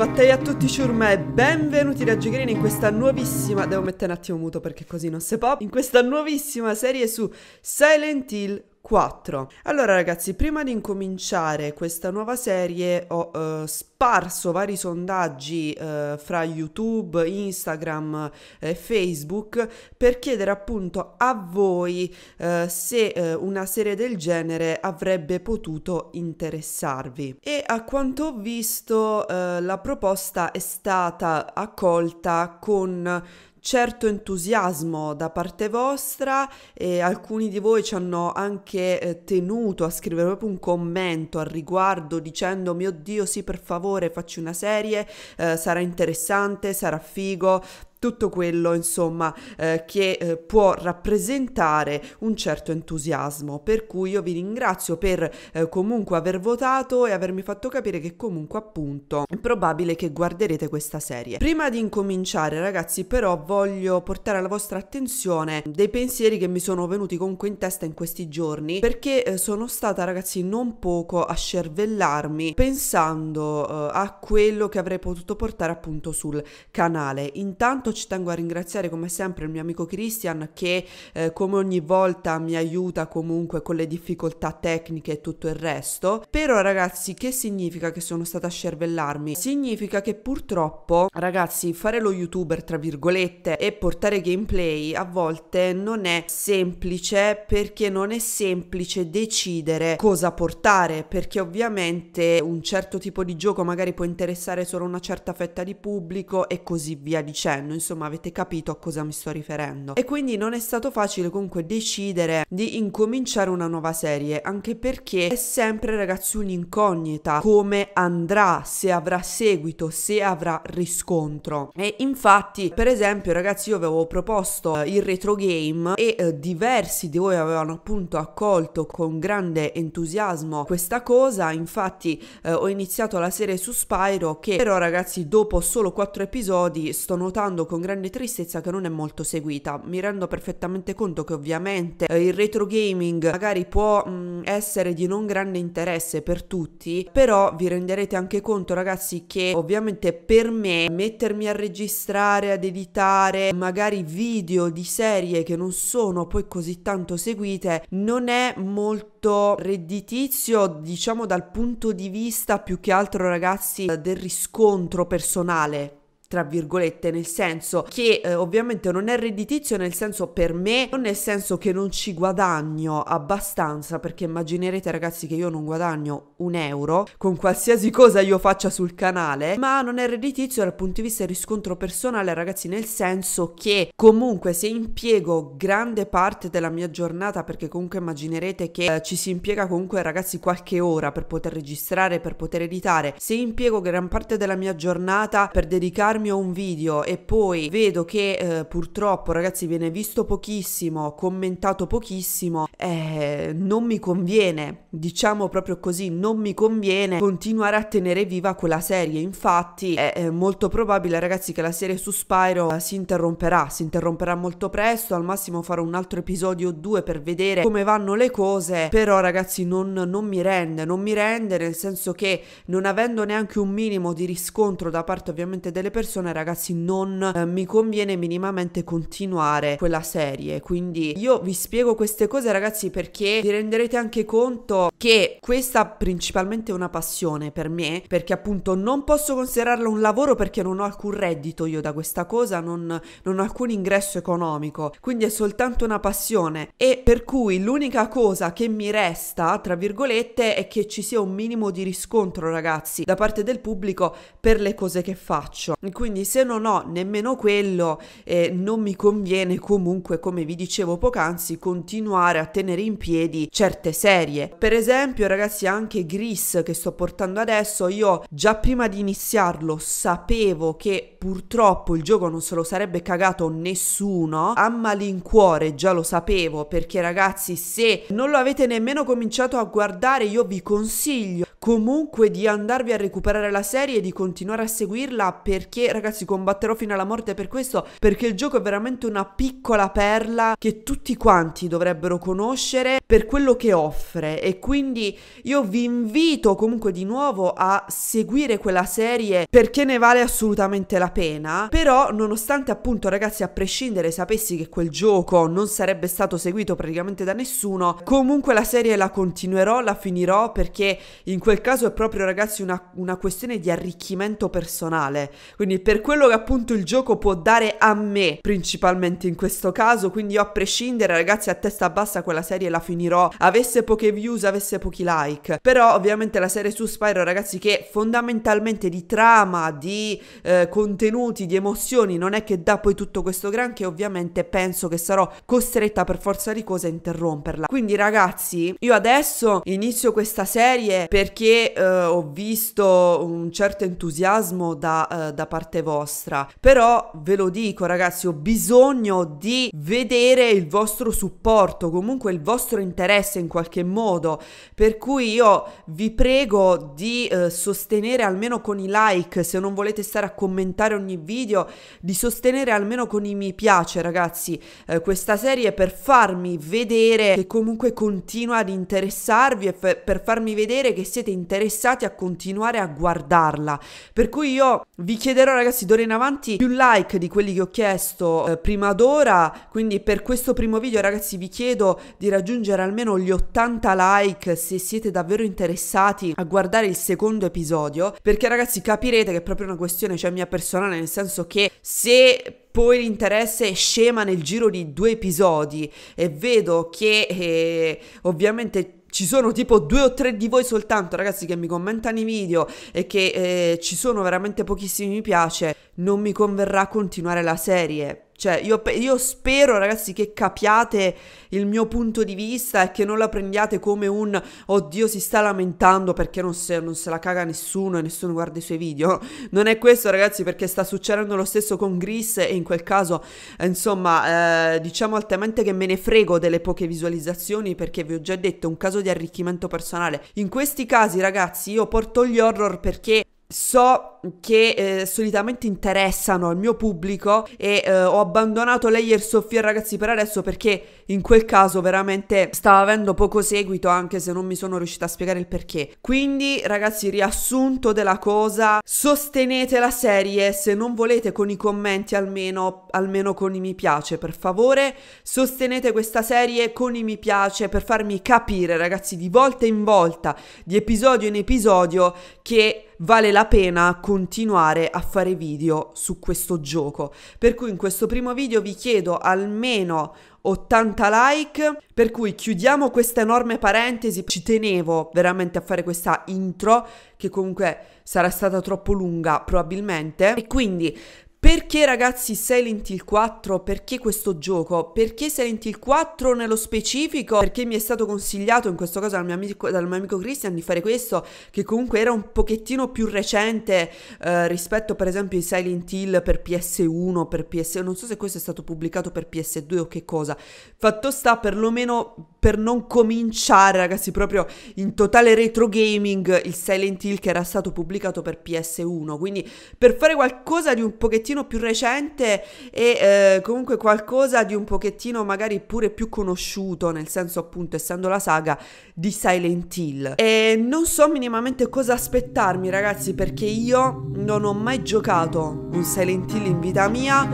a a tutti ciurma e benvenuti da Gigrini in questa nuovissima... Devo mettere un attimo muto perché così non si può In questa nuovissima serie su Silent Hill 4. Allora ragazzi, prima di incominciare questa nuova serie ho eh, sparso vari sondaggi eh, fra YouTube, Instagram e eh, Facebook per chiedere appunto a voi eh, se eh, una serie del genere avrebbe potuto interessarvi e a quanto ho visto eh, la proposta è stata accolta con certo entusiasmo da parte vostra e alcuni di voi ci hanno anche eh, tenuto a scrivere proprio un commento al riguardo dicendo mio dio sì per favore facci una serie, eh, sarà interessante, sarà figo tutto quello insomma eh, che eh, può rappresentare un certo entusiasmo per cui io vi ringrazio per eh, comunque aver votato e avermi fatto capire che comunque appunto è probabile che guarderete questa serie prima di incominciare ragazzi però voglio portare alla vostra attenzione dei pensieri che mi sono venuti comunque in testa in questi giorni perché eh, sono stata ragazzi non poco a scervellarmi pensando eh, a quello che avrei potuto portare appunto sul canale intanto intanto ci tengo a ringraziare come sempre il mio amico Christian che eh, come ogni volta mi aiuta comunque con le difficoltà tecniche e tutto il resto. Però ragazzi, che significa che sono stata a scervellarmi? Significa che purtroppo, ragazzi, fare lo youtuber tra virgolette e portare gameplay a volte non è semplice perché non è semplice decidere cosa portare, perché ovviamente un certo tipo di gioco magari può interessare solo una certa fetta di pubblico e così via dicendo insomma avete capito a cosa mi sto riferendo. E quindi non è stato facile comunque decidere di incominciare una nuova serie, anche perché è sempre ragazzi un'incognita come andrà, se avrà seguito, se avrà riscontro. E infatti, per esempio ragazzi, io avevo proposto eh, il retro game e eh, diversi di voi avevano appunto accolto con grande entusiasmo questa cosa, infatti eh, ho iniziato la serie su Spyro che però ragazzi dopo solo quattro episodi sto notando con grande tristezza che non è molto seguita. Mi rendo perfettamente conto che ovviamente eh, il retro gaming magari può mh, mm, essere di non grande interesse per tutti, però vi renderete anche conto ragazzi che ovviamente per me mettermi a registrare, ad editare magari video di serie che non sono poi così tanto seguite non è molto redditizio diciamo dal punto di vista più che altro ragazzi del riscontro personale tra virgolette, nel senso che eh, ovviamente non è redditizio nel senso per me, non nel senso che non ci guadagno abbastanza, perché immaginerete ragazzi che io non guadagno un euro con qualsiasi cosa io faccia sul canale, ma non è redditizio dal punto di vista del riscontro personale, ragazzi, nel senso che comunque se impiego grande parte della mia giornata, perché comunque immaginerete che eh, ci si impiega comunque ragazzi qualche ora per poter registrare, per poter editare, se impiego gran parte della mia giornata per dedicare risparmio un video e poi vedo che eh, purtroppo ragazzi viene visto pochissimo, commentato pochissimo, eh, non mi conviene, diciamo proprio così, non mi conviene continuare a tenere viva quella serie. Infatti è, è molto probabile ragazzi che la serie su Spyro eh, si interromperà, si interromperà molto presto, al massimo farò un altro episodio o due per vedere come vanno le cose, però ragazzi non, non mi rende, non mi rende nel senso che non avendo neanche un minimo di riscontro da parte ovviamente delle persone, persone ragazzi non eh, mi conviene minimamente continuare quella serie quindi io vi spiego queste cose ragazzi perché vi renderete anche conto che questa principalmente è una passione per me perché appunto non posso considerarla un lavoro perché non ho alcun reddito io da questa cosa non, non ho alcun ingresso economico quindi è soltanto una passione e per cui l'unica cosa che mi resta tra virgolette è che ci sia un minimo di riscontro ragazzi da parte del pubblico per le cose che faccio quindi se non ho nemmeno quello eh, non mi conviene comunque come vi dicevo poc'anzi continuare a tenere in piedi certe serie per esempio ragazzi anche Gris che sto portando adesso io già prima di iniziarlo sapevo che purtroppo il gioco non se lo sarebbe cagato nessuno a malincuore già lo sapevo perché ragazzi se non lo avete nemmeno cominciato a guardare io vi consiglio comunque di andarvi a recuperare la serie e di continuare a seguirla perché ragazzi combatterò fino alla morte per questo perché il gioco è veramente una piccola perla che tutti quanti dovrebbero conoscere per quello che offre e quindi io vi invito comunque di nuovo a seguire quella serie perché ne vale assolutamente la pena però nonostante appunto ragazzi a prescindere sapessi che quel gioco non sarebbe stato seguito praticamente da nessuno comunque la serie la continuerò la finirò perché in quel quel caso è proprio ragazzi una, una questione di arricchimento personale, quindi per quello che appunto il gioco può dare a me principalmente in questo caso, quindi io a prescindere ragazzi a testa bassa quella serie la finirò, avesse poche views, avesse pochi like, però ovviamente la serie su Spyro ragazzi che fondamentalmente di trama, di eh, contenuti, di emozioni non è che dà poi tutto questo granché, ovviamente penso che sarò costretta per forza di cose a interromperla. Quindi ragazzi, io adesso inizio questa serie perché perché eh, ho visto un certo entusiasmo da, eh, da, parte vostra, però ve lo dico ragazzi, ho bisogno di vedere il vostro supporto, comunque il vostro interesse in qualche modo, per cui io vi prego di eh, sostenere almeno con i like, se non volete stare a commentare ogni video, di sostenere almeno con i mi piace ragazzi eh, questa serie per farmi vedere che comunque continua ad interessarvi e per farmi vedere che siete siete interessati a continuare a guardarla. Per cui io vi chiederò ragazzi d'ora in avanti più like di quelli che ho chiesto eh, prima d'ora, quindi per questo primo video ragazzi vi chiedo di raggiungere almeno gli 80 like se siete davvero interessati a guardare il secondo episodio, perché ragazzi capirete che è proprio una questione cioè mia personale, nel senso che se poi l'interesse scema nel giro di due episodi e vedo che eh, ovviamente ci sono tipo due o tre di voi soltanto, ragazzi, che mi commentano i video e che eh, ci sono veramente pochissimi mi piace, non mi converrà continuare la serie cioè, io, io, spero, ragazzi, che capiate il mio punto di vista e che non la prendiate come un oddio si sta lamentando perché non se, non se la caga nessuno e nessuno guarda i suoi video. Non è questo, ragazzi, perché sta succedendo lo stesso con Gris e in quel caso, insomma, eh, diciamo altamente che me ne frego delle poche visualizzazioni perché vi ho già detto, è un caso di arricchimento personale. In questi casi, ragazzi, io porto gli horror perché so che eh, solitamente interessano al mio pubblico e eh, ho abbandonato Layer Sofia ragazzi per adesso perché in quel caso veramente stava avendo poco seguito anche se non mi sono riuscita a spiegare il perché quindi ragazzi riassunto della cosa sostenete la serie se non volete con i commenti almeno almeno con i mi piace per favore sostenete questa serie con i mi piace per farmi capire ragazzi di volta in volta di episodio in episodio che vale la pena continuare a fare video su questo gioco. Per cui in questo primo video vi chiedo almeno 80 like, per cui chiudiamo questa enorme parentesi, ci tenevo veramente a fare questa intro che comunque sarà stata troppo lunga probabilmente e quindi perché ragazzi Silent Hill 4? Perché questo gioco? Perché Silent Hill 4 nello specifico? Perché mi è stato consigliato in questo caso dal mio amico, dal mio amico Christian di fare questo che comunque era un pochettino più recente eh, rispetto per esempio ai Silent Hill per PS1, per PS... non so se questo è stato pubblicato per PS2 o che cosa. Fatto sta perlomeno per non cominciare, ragazzi, proprio in totale retro gaming il Silent Hill che era stato pubblicato per PS1. Quindi per fare qualcosa di un pochettino più recente e eh, comunque qualcosa di un pochettino magari pure più conosciuto, nel senso appunto essendo la saga di Silent Hill. E non so minimamente cosa aspettarmi, ragazzi, perché io non ho mai giocato un Silent Hill in vita mia.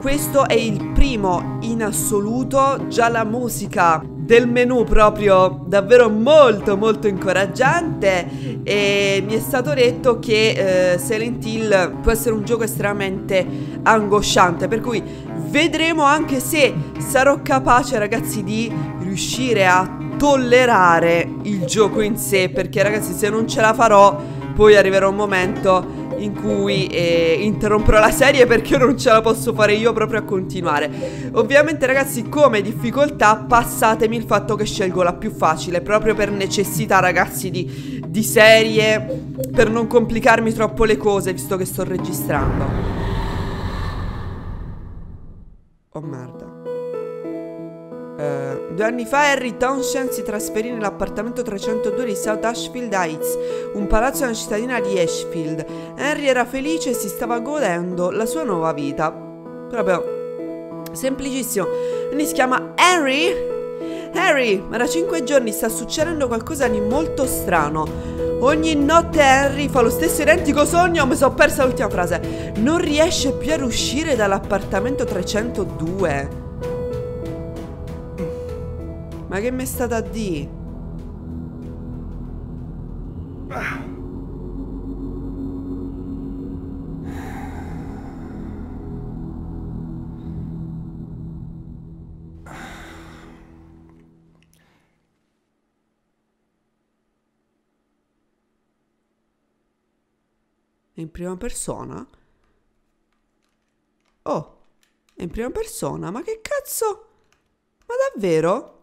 Questo è il primo in assoluto, già la musica del menu proprio davvero molto molto incoraggiante e mi è stato detto che eh, Silent Hill può essere un gioco estremamente angosciante per cui vedremo anche se sarò capace ragazzi di riuscire a tollerare il gioco in sé perché ragazzi se non ce la farò poi arriverà un momento in cui eh, interromperò la serie perché non ce la posso fare io proprio a continuare. Ovviamente ragazzi come difficoltà passatemi il fatto che scelgo la più facile proprio per necessità ragazzi di, di serie, per non complicarmi troppo le cose visto che sto registrando. Oh merda. Eh, due anni fa Harry Townshend si trasferì nell'appartamento 302 di South Ashfield Heights, un palazzo nella cittadina di Ashfield. Henry era felice e si stava godendo la sua nuova vita. Proprio semplicissimo. Quindi si chiama Harry. Harry, ma da 5 giorni sta succedendo qualcosa di molto strano. Ogni notte Harry fa lo stesso identico sogno, mi sono persa l'ultima frase. Non riesce più ad uscire dall'appartamento 302. Ma che mi è stata di? in prima persona? Oh, in prima persona? Ma che cazzo? Ma davvero?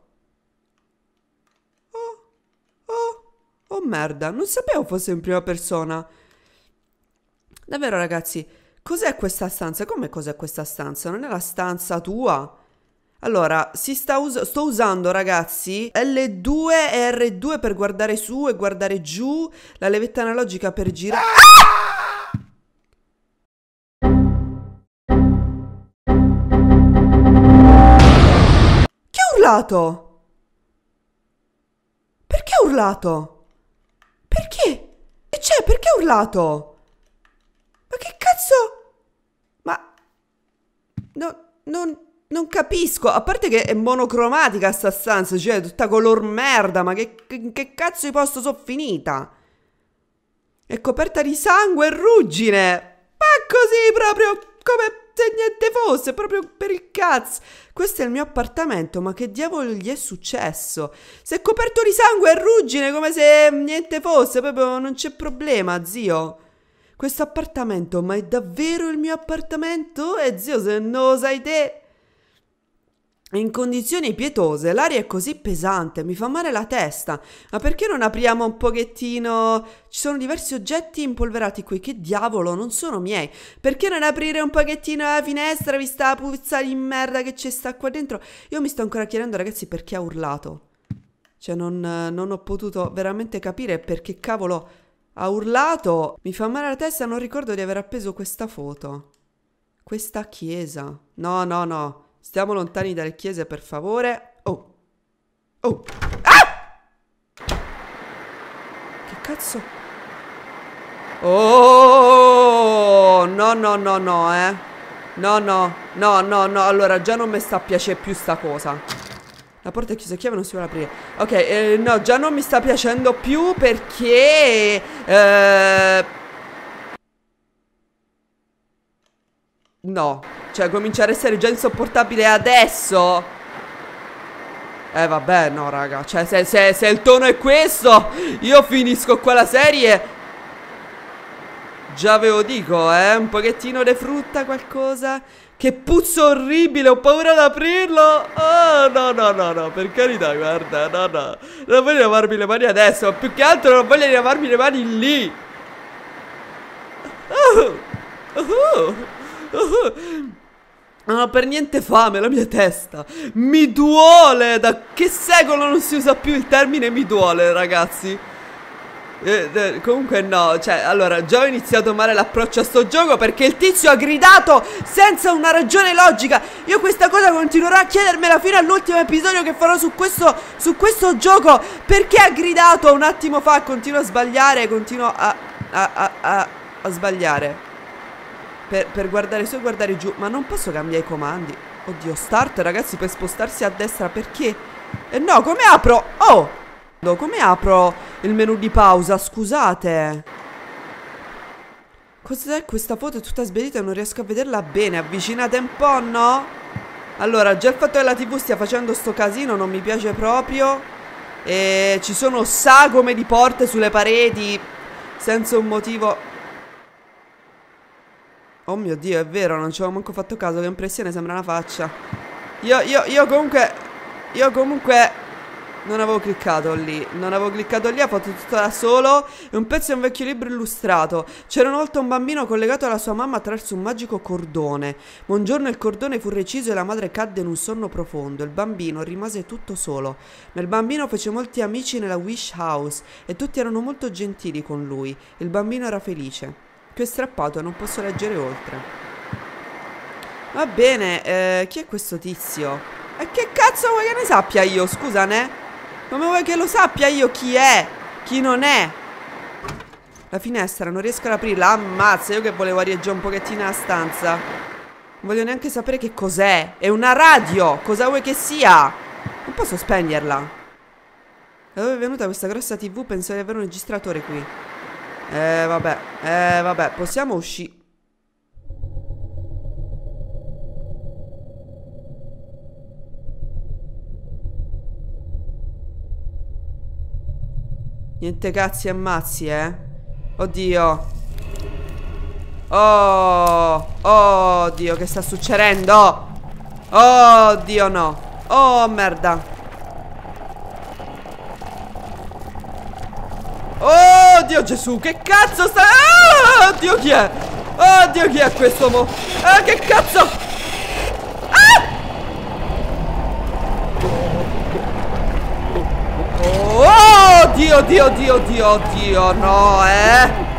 Oh merda, non sapevo fosse in prima persona. Davvero ragazzi, cos'è questa stanza? Come cos'è questa stanza? Non è la stanza tua? Allora, si sta us sto usando ragazzi L2 e R2 per guardare su e guardare giù, la levetta analogica per girare... Ah! Che ha urlato? Perché ha urlato? urlato? Ma che cazzo? Ma... No, non, non capisco. A parte che è monocromatica sta stanza, cioè tutta color merda. Ma che, che, che cazzo di posto sono finita? È coperta di sangue e ruggine. Ma così proprio come niente fosse, proprio per il cazzo. Questo è il mio appartamento, ma che diavolo gli è successo? Si è coperto di sangue e ruggine come se niente fosse, proprio non c'è problema, zio. Questo appartamento, ma è davvero il mio appartamento? E eh, zio, se non lo sai te, in condizioni pietose l'aria è così pesante, mi fa male la testa. Ma perché non apriamo un pochettino? Ci sono diversi oggetti impolverati qui, che diavolo, non sono miei. Perché non aprire un pochettino la finestra, vista la puzza di merda che ci sta qua dentro? Io mi sto ancora chiedendo, ragazzi, perché ha urlato. Cioè, non, non ho potuto veramente capire perché cavolo ha urlato. Mi fa male la testa, non ricordo di aver appeso questa foto. Questa chiesa. No, no, no. Stiamo lontani dalle chiese, per favore. Oh. Oh. Ah! Che cazzo? Oh! No, no, no, no, eh. No, no, no, no, no. Allora, già non mi sta a piacere più sta cosa. La porta è chiusa a chiave, non si vuole aprire. Ok, eh, no, già non mi sta piacendo più perché... Eh... No, cioè comincia ad essere già insopportabile adesso Eh vabbè, no raga, cioè se, se, se il tono è questo Io finisco qua la serie Già ve lo dico, eh, un pochettino di frutta qualcosa Che puzzo orribile, ho paura ad aprirlo Oh, no, no, no, no, per carità, guarda, no, no Non voglio lavarmi le mani adesso, più che altro non voglio lavarmi le mani lì oh, oh non ho ah, per niente fame, la mia testa. Mi duole! Da che secolo non si usa più il termine mi duole, ragazzi? Eh, eh, comunque no, cioè, allora, già ho iniziato male l'approccio a sto gioco perché il tizio ha gridato senza una ragione logica. Io questa cosa continuerò a chiedermela fino all'ultimo episodio che farò su questo, su questo gioco. Perché ha gridato un attimo fa? Continuo a sbagliare, continuo a, a, a, a sbagliare per, per guardare su e guardare giù. Ma non posso cambiare i comandi. Oddio, start ragazzi per spostarsi a destra perché? E eh, no, come apro? Oh! No, come apro il menu di pausa? Scusate. Cos'è questa foto? È tutta sbedita e non riesco a vederla bene. Avvicinate un po', no? Allora, già il fatto che la tv stia facendo sto casino non mi piace proprio. E ci sono sagome di porte sulle pareti senza un motivo Oh mio Dio, è vero, non ci avevo manco fatto caso, che impressione, sembra una faccia. Io, io, io comunque... Io comunque... Non avevo cliccato lì, non avevo cliccato lì, ha fatto tutto da solo. E un pezzo di un vecchio libro illustrato. C'era una volta un bambino collegato alla sua mamma attraverso un magico cordone. Ma un giorno il cordone fu reciso e la madre cadde in un sonno profondo. Il bambino rimase tutto solo. Ma il bambino fece molti amici nella Wish House e tutti erano molto gentili con lui. Il bambino era felice. Più è strappato, non posso leggere oltre. Va bene, eh, chi è questo tizio? E che cazzo vuoi che ne sappia io? Scusane. Come vuoi che lo sappia io chi è? Chi non è? La finestra, non riesco ad aprirla. Ammazza, io che volevo arieggiare un pochettino la stanza. Non voglio neanche sapere che cos'è. È una radio! Cosa vuoi che sia? Non posso spegnerla. Da dove è venuta questa grossa tv? Penso di avere un registratore qui. Eh, vabbè. Eh, vabbè. Possiamo uscire... Niente cazzi e ammazzi, eh. Oddio. Oh, oh, Dio, che sta succedendo? Oh, Dio, no. Oh, merda. Oh! Oddio Gesù, che cazzo sta... Ah, oddio chi è? Oddio chi è questo mo? Ah, che cazzo? Ah! Oddio, oddio, oddio, oddio, oddio, no, eh!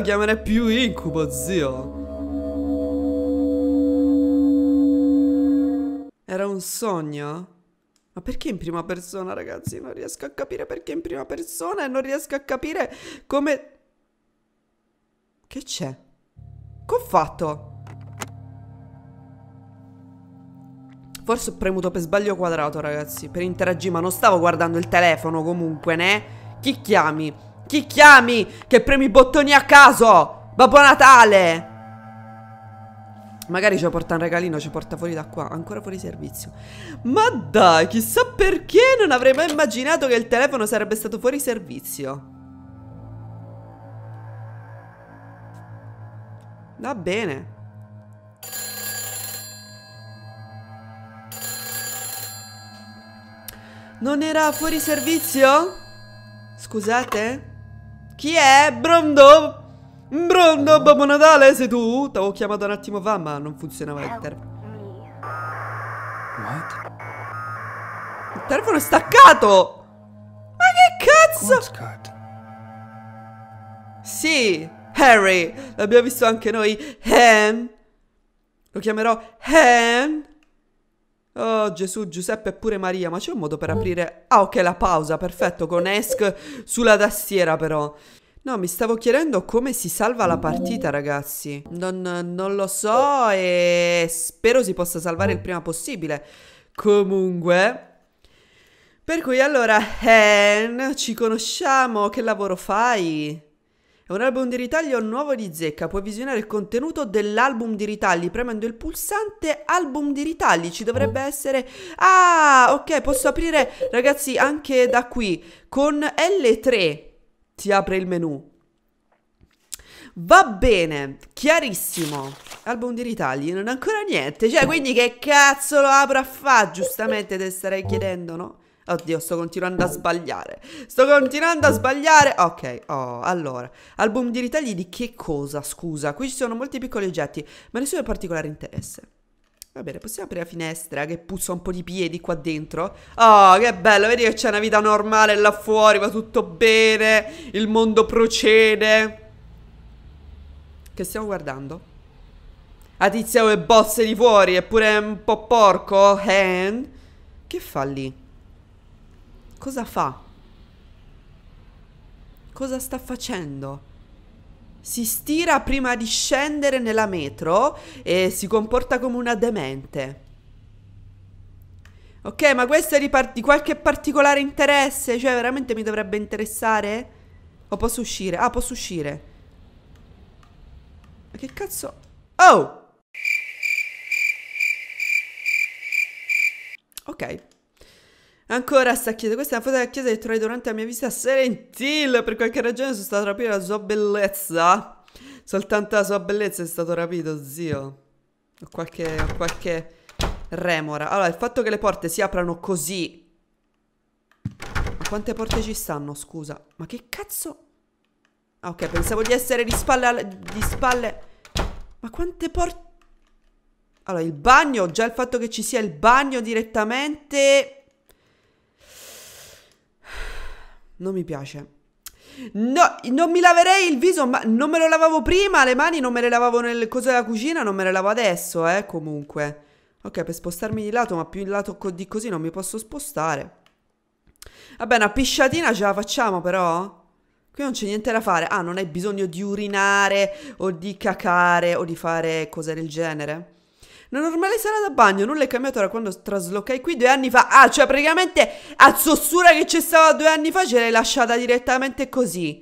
chiamerei più incubo, zio. Era un sogno? Ma perché in prima persona, ragazzi? Non riesco a capire perché in prima persona e non riesco a capire come... Che c'è? Che ho fatto? Forse ho premuto per sbaglio quadrato, ragazzi, per interagire, ma non stavo guardando il telefono comunque, né? Chi chiami? Chi chiami che premi i bottoni a caso? Babbo Natale! Magari ci porta un regalino, ci porta fuori da qua, ancora fuori servizio. Ma dai, chissà perché non avrei mai immaginato che il telefono sarebbe stato fuori servizio. Va bene. Non era fuori servizio? Scusate? Chi è? Brondo? Brondo, Babbo Natale, sei tu? T'avevo chiamato un attimo fa, ma non funzionava il telefono. Il telefono è staccato! Ma che cazzo? Sì, Harry, l'abbiamo visto anche noi. Hen. Lo chiamerò Hen. Oh Gesù, Giuseppe e pure Maria, ma c'è un modo per aprire... Ah ok, la pausa, perfetto, con Esk sulla tastiera però. No, mi stavo chiedendo come si salva la partita, ragazzi. Non, non, lo so e spero si possa salvare il prima possibile. Comunque... Per cui allora, Hen, ci conosciamo, che lavoro fai? È un album di ritaglio nuovo di zecca, puoi visionare il contenuto dell'album di ritagli premendo il pulsante album di ritagli, ci dovrebbe oh. essere... Ah, ok, posso aprire ragazzi anche da qui, con L3 ti apre il menu. Va bene, chiarissimo. Album di ritagli, non ancora niente. Cioè, quindi che cazzo lo apro a fa? Giustamente te starei chiedendo, no? Oddio, sto continuando a sbagliare. Sto continuando a sbagliare. Ok, oh, allora. Album di ritagli di che cosa? Scusa, qui ci sono molti piccoli oggetti, ma nessuno ha particolare interesse. Va bene, possiamo aprire la finestra che puzza un po' di piedi qua dentro? Oh, che bello, vedi che c'è una vita normale là fuori, va tutto bene, il mondo procede. Che stiamo guardando? Ah, tizia, e bozze di fuori, eppure è un po' porco, eh? Che fa lì? Cosa fa? Cosa sta facendo? Si stira prima di scendere nella metro e si comporta come una demente. Ok, ma questo è di, di qualche particolare interesse? Cioè, veramente mi dovrebbe interessare? O posso uscire? Ah, posso uscire. Ma che cazzo? Oh! Ok. Ancora sta Stacchiese, questa è una foto della chiesa che trovai durante la mia visita a Silent Hill. Per qualche ragione sono stato rapito la sua bellezza. Soltanto la sua bellezza è stato rapito, zio. Ho qualche, ho qualche remora. Allora, il fatto che le porte si aprano così... Ma quante porte ci stanno, scusa? Ma che cazzo... Ah, ok, pensavo di essere di spalle... Al... Di spalle... Ma quante porte... Allora, il bagno, già il fatto che ci sia il bagno direttamente Non mi piace. No, non mi laverei il viso, ma non me lo lavavo prima, le mani non me le lavavo nel coso della cucina, non me le lavo adesso, eh, comunque. Ok, per spostarmi di lato, ma più in lato co di così non mi posso spostare. Vabbè, una pisciatina ce la facciamo però? Qui non c'è niente da fare. Ah, non hai bisogno di urinare o di cacare o di fare cose del genere? La normale sala da bagno nulla è cambiato da quando traslocai qui due anni fa. Ah, cioè praticamente a zossura che c'è stava due anni fa ce l'hai lasciata direttamente così.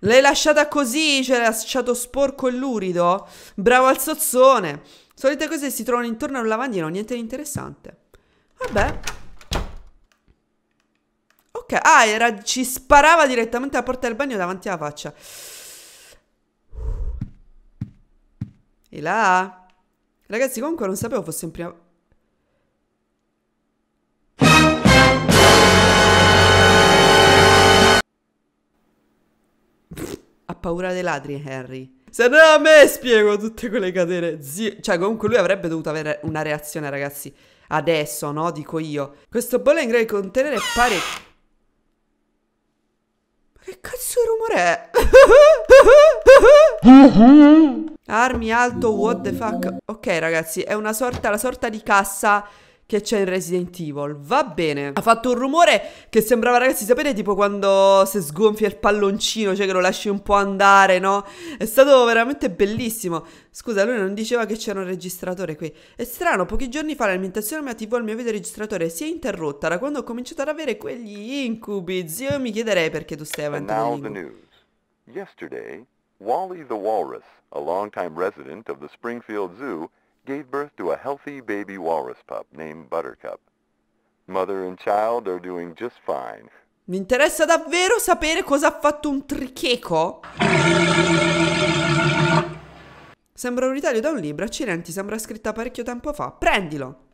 L'hai lasciata così, ce l'hai lasciato sporco e lurido. Bravo al sozzone. Solite cose si trovano intorno a un lavandino, niente di interessante. Vabbè. Ok, ah, era, ci sparava direttamente alla porta del bagno davanti alla faccia. E là... Ragazzi, comunque non sapevo fosse in prima... Ha paura dei ladri, Harry. Se no a me spiego tutte quelle catene, zio. Cioè, comunque lui avrebbe dovuto avere una reazione, ragazzi. Adesso, no? Dico io. Questo bollo è in grado di contenere pare... Ma che cazzo di rumore è? Uh-huh. Armi alto, what the fuck? Ok ragazzi, è una sorta, la sorta di cassa che c'è in Resident Evil. Va bene. Ha fatto un rumore che sembrava, ragazzi, sapete, tipo quando si sgonfia il palloncino, cioè che lo lasci un po' andare, no? È stato veramente bellissimo. Scusa, lui non diceva che c'era un registratore qui. È strano, pochi giorni fa l'alimentazione mia TV al mio videoregistratore si è interrotta da quando ho cominciato ad avere quegli incubi. Zio, mi chiederei perché tu stai avanti. And now the news. Yesterday, Wally the Walrus a longtime resident of the Springfield Zoo, gave birth to a healthy baby walrus pup named Buttercup. Mother and child are doing just fine. Mi interessa davvero sapere cosa ha fatto un tricheco. Sembra un ritaglio da un libro, accidenti, sembra scritta parecchio tempo fa. Prendilo!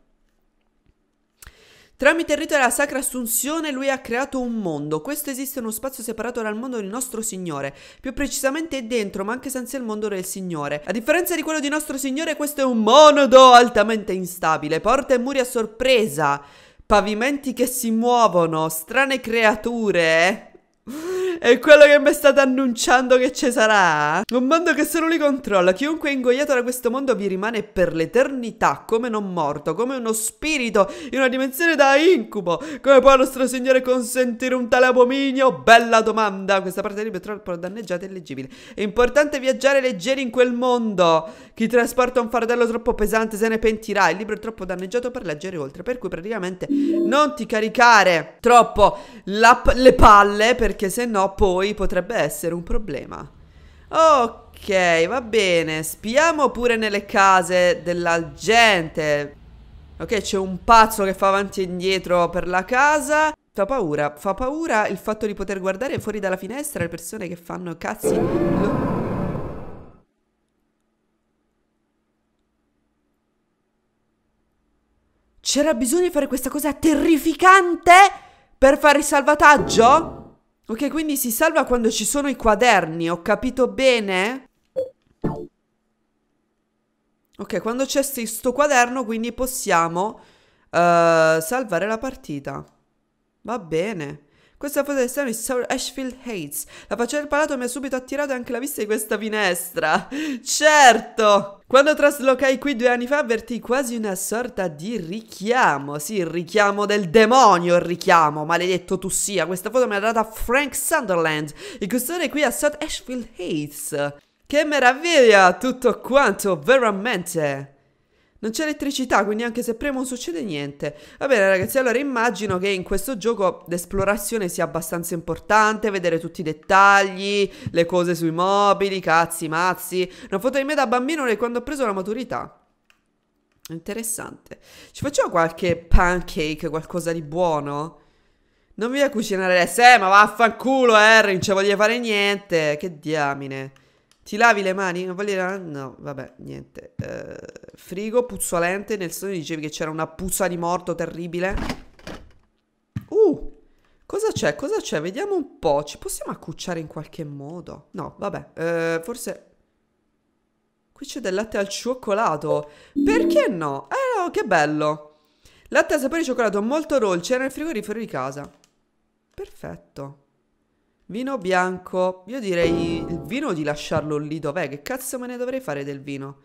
Tramite il rito della Sacra Assunzione lui ha creato un mondo. Questo esiste in uno spazio separato dal mondo del nostro Signore. Più precisamente è dentro, ma anche senza il mondo del Signore. A differenza di quello di nostro Signore, questo è un monodo altamente instabile. Porte e muri a sorpresa. Pavimenti che si muovono. Strane creature. Eh? È quello che mi state annunciando che ci sarà? Un mondo che solo li controlla. Chiunque è ingoiato da questo mondo vi rimane per l'eternità come non morto, come uno spirito in una dimensione da incubo. Come può il nostro signore consentire un tale abominio? Bella domanda. Questa parte del libro è troppo danneggiata e leggibile. È importante viaggiare leggeri in quel mondo. Chi trasporta un fardello troppo pesante se ne pentirà. Il libro è troppo danneggiato per leggere oltre. Per cui praticamente non ti caricare troppo le palle perché se no poi potrebbe essere un problema. Ok, va bene, spiamo pure nelle case della gente. Ok, c'è un pazzo che fa avanti e indietro per la casa. Fa paura, fa paura il fatto di poter guardare fuori dalla finestra le persone che fanno cazzi. C'era bisogno di fare questa cosa terrificante per fare il salvataggio? Ok, quindi si salva quando ci sono i quaderni, ho capito bene? Ok, quando c'è questo quaderno quindi possiamo uh, salvare la partita. Va bene. Questa foto è strano di Saul Ashfield Heights. La faccia del palato mi ha subito attirato anche la vista di questa finestra. Certo! Quando traslocai qui due anni fa avvertì quasi una sorta di richiamo, sì, il richiamo del demonio, il richiamo, maledetto tu sia. Questa foto me l'ha data Frank Sunderland, il custode qui a South Ashfield Heights. Che meraviglia tutto quanto, veramente! Non c'è elettricità, quindi anche se premo non succede niente. Va bene ragazzi, allora immagino che in questo gioco l'esplorazione sia abbastanza importante, vedere tutti i dettagli, le cose sui mobili, cazzi, mazzi. Una foto di me da bambino è quando ho preso la maturità. Interessante. Ci facciamo qualche pancake, qualcosa di buono? Non mi a cucinare adesso. Eh, ma vaffanculo, eh, Harry, non ci voglio fare niente. Che diamine. Ti lavi le mani? Non voglio... No, vabbè, niente. Eh, frigo puzzolente. Nel sogno dicevi che c'era una puzza di morto terribile. Uh! Cosa c'è? Cosa c'è? Vediamo un po'. Ci possiamo accucciare in qualche modo? No, vabbè. Eh, forse... Qui c'è del latte al cioccolato. Perché no? Eh, no, che bello. Latte al sapore di cioccolato molto dolce. Era nel frigorifero di casa. Perfetto. Vino bianco. Io direi il vino di lasciarlo lì dov'è. Che cazzo me ne dovrei fare del vino?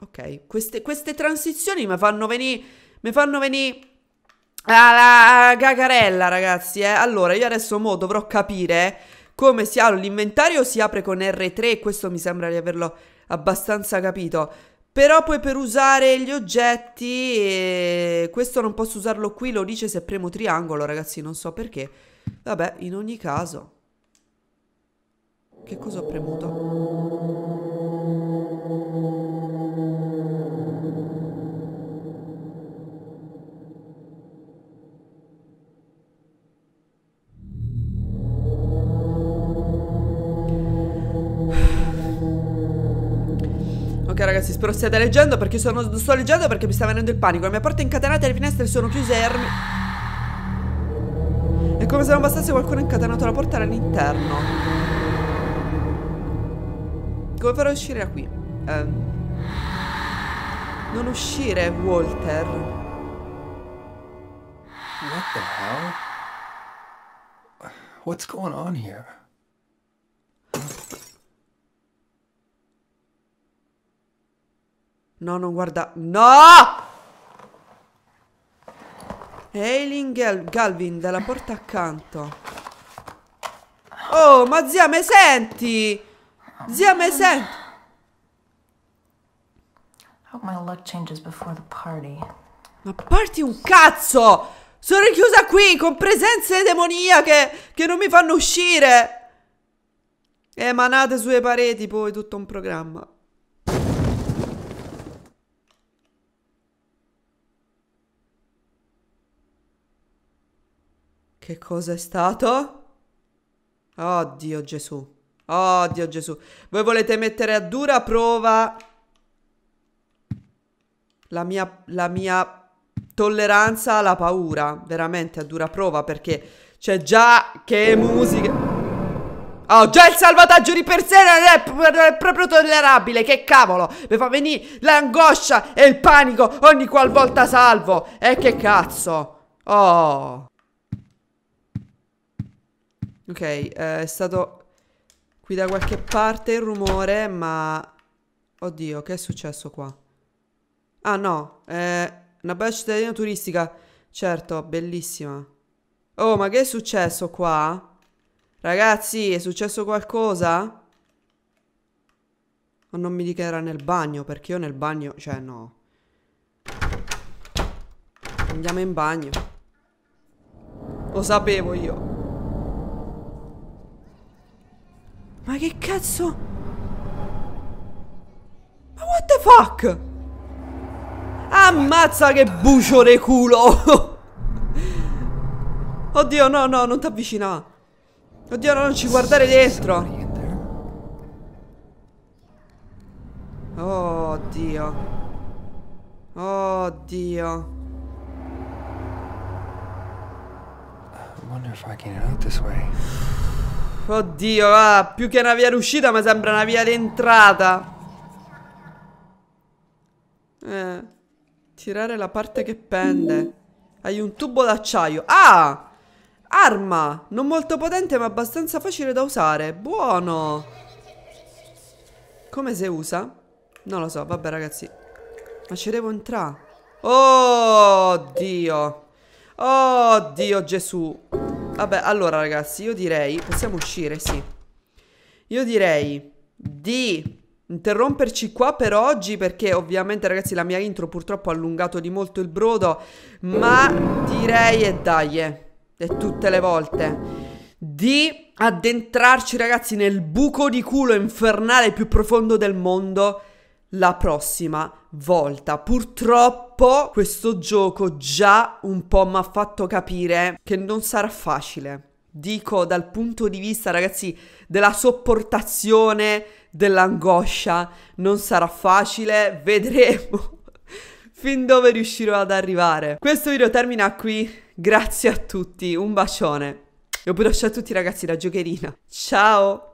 Ok. Queste, queste transizioni mi fanno venire... Mi fanno venire... Alla cacarella, ragazzi, eh. Allora, io adesso mo dovrò capire come si ha l'inventario si apre con R3 questo mi sembra di averlo abbastanza capito però poi per usare gli oggetti, eh, questo non posso usarlo qui, lo dice se premo triangolo, ragazzi, non so perché. Vabbè, in ogni caso. Che cosa ho premuto? Ok ragazzi spero stiate leggendo perché sono, sto leggendo perché mi sta venendo il panico La mia porta è incatenata e le finestre sono chiuse e Ermi È come se non bastasse qualcuno incatenato incatanato la porta all'interno Come farò a uscire da qui? Eh. Non uscire Walter What the hell? What's going on here? No, non guarda... No! Eiling Galvin dalla porta accanto. Oh, ma zia, me senti? Zia, me senti? Ma parti un cazzo! Sono richiusa qui con presenze demoniache che non mi fanno uscire! Emanate sulle pareti poi tutto un programma. Che cosa è stato? Oddio Gesù. Oddio Gesù. Voi volete mettere a dura prova la mia, la mia tolleranza alla paura. Veramente a dura prova perché c'è già che musica... Oh, già il salvataggio di per sé non è, proprio tollerabile, che cavolo! Mi fa venire l'angoscia e il panico ogni qualvolta salvo! E eh, che cazzo! Oh! Ok, eh, è stato qui da qualche parte il rumore, ma... Oddio, che è successo qua? Ah no, eh, una bella cittadina turistica. Certo, bellissima. Oh, ma che è successo qua? Ragazzi, è successo qualcosa? O non mi dica era nel bagno, perché io nel bagno... Cioè, no. Andiamo in bagno. Lo sapevo io. Ma che cazzo? Ma what the fuck? Ammazza che bucione culo! Oddio, no, no, non ti avvicinare. Oddio, no, non ci guardare dentro. Oddio. Oddio. I wonder if I can get out this way. Oddio, ah, più che una via d'uscita mi sembra una via d'entrata. Eh, tirare la parte che pende. Hai un tubo d'acciaio. Ah! Arma! Non molto potente ma abbastanza facile da usare. Buono! Come si usa? Non lo so, vabbè ragazzi. Ma ci devo entrare. Oh, Dio! Oh, Dio Gesù! Vabbè, allora ragazzi, io direi... Possiamo uscire, sì. Io direi di interromperci qua per oggi perché ovviamente ragazzi la mia intro purtroppo ha allungato di molto il brodo, ma direi e dai, eh, e tutte le volte di addentrarci ragazzi nel buco di culo infernale più profondo del mondo la prossima volta. Purtroppo questo gioco già un po' mi ha fatto capire che non sarà facile. Dico dal punto di vista, ragazzi, della sopportazione dell'angoscia, non sarà facile, vedremo fin dove riuscirò ad arrivare. Questo video termina qui, grazie a tutti, un bacione. E un bacio a tutti ragazzi da Giocherina. Ciao!